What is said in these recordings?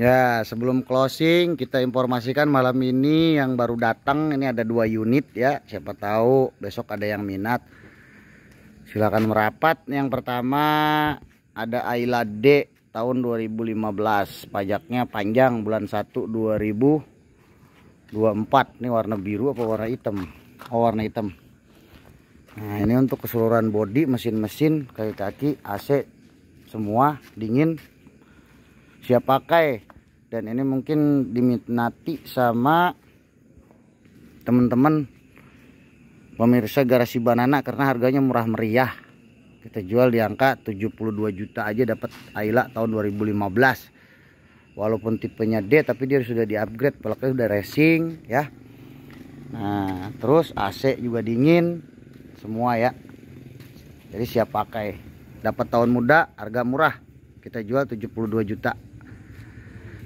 Ya, sebelum closing kita informasikan malam ini yang baru datang ini ada dua unit ya. Siapa tahu besok ada yang minat. Silakan merapat. Yang pertama ada Ayla D tahun 2015. Pajaknya panjang bulan 1 2024. Ini warna biru apa warna hitam? Oh, warna hitam. Nah, ini untuk keseluruhan body mesin-mesin, kaki-kaki, AC semua dingin siap pakai dan ini mungkin diminati sama teman-teman pemirsa garasi banana karena harganya murah meriah kita jual di angka 72 juta aja dapat Ayla tahun 2015 walaupun tipenya D tapi dia sudah di upgrade pelaknya sudah racing ya nah terus AC juga dingin semua ya jadi siap pakai dapat tahun muda harga murah kita jual 72 juta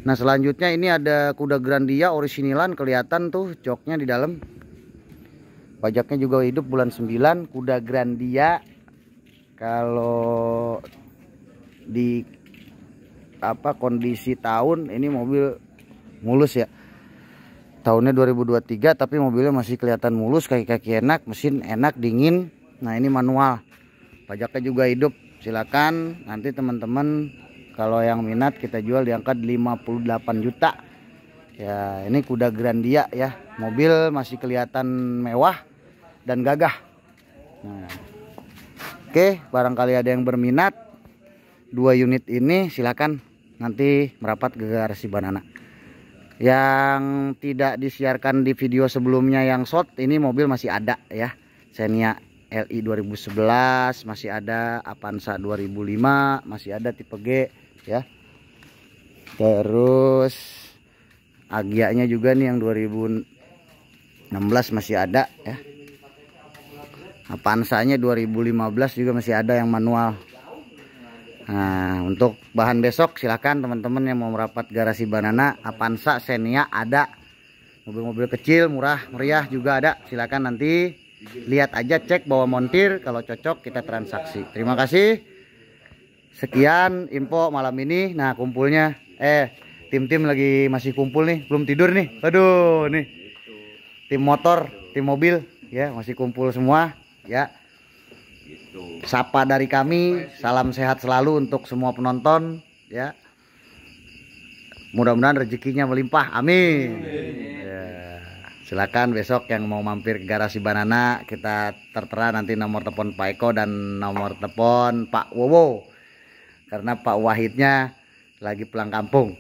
Nah selanjutnya ini ada kuda Grandia orisinilan kelihatan tuh joknya di dalam. Pajaknya juga hidup bulan 9 kuda Grandia kalau di apa kondisi tahun ini mobil mulus ya. Tahunnya 2023 tapi mobilnya masih kelihatan mulus, kaki-kaki enak, mesin enak, dingin. Nah, ini manual. Pajaknya juga hidup. Silakan nanti teman-teman kalau yang minat kita jual di angka 58 juta ya ini kuda Grandia ya mobil masih kelihatan mewah dan gagah nah. oke barangkali ada yang berminat dua unit ini silakan nanti merapat ke garasi banana yang tidak disiarkan di video sebelumnya yang short ini mobil masih ada ya Xenia LI 2011 masih ada Avanza 2005 masih ada tipe G ya terus agiaknya juga nih yang 2016 masih ada ya pansanya 2015 juga masih ada yang manual Nah, untuk bahan besok silahkan teman-teman yang mau merapat garasi banana Avanza Xenia ada. Mobil-mobil kecil murah meriah juga ada. Silahkan nanti lihat aja cek bawa montir kalau cocok kita transaksi. Terima kasih sekian info malam ini nah kumpulnya eh tim-tim lagi masih kumpul nih belum tidur nih aduh nih tim motor tim mobil ya masih kumpul semua ya sapa dari kami salam sehat selalu untuk semua penonton ya mudah-mudahan rezekinya melimpah amin, ya. silakan besok yang mau mampir ke garasi banana kita tertera nanti nomor telepon Pak Eko dan nomor telepon Pak Wowo karena Pak Wahidnya lagi pulang kampung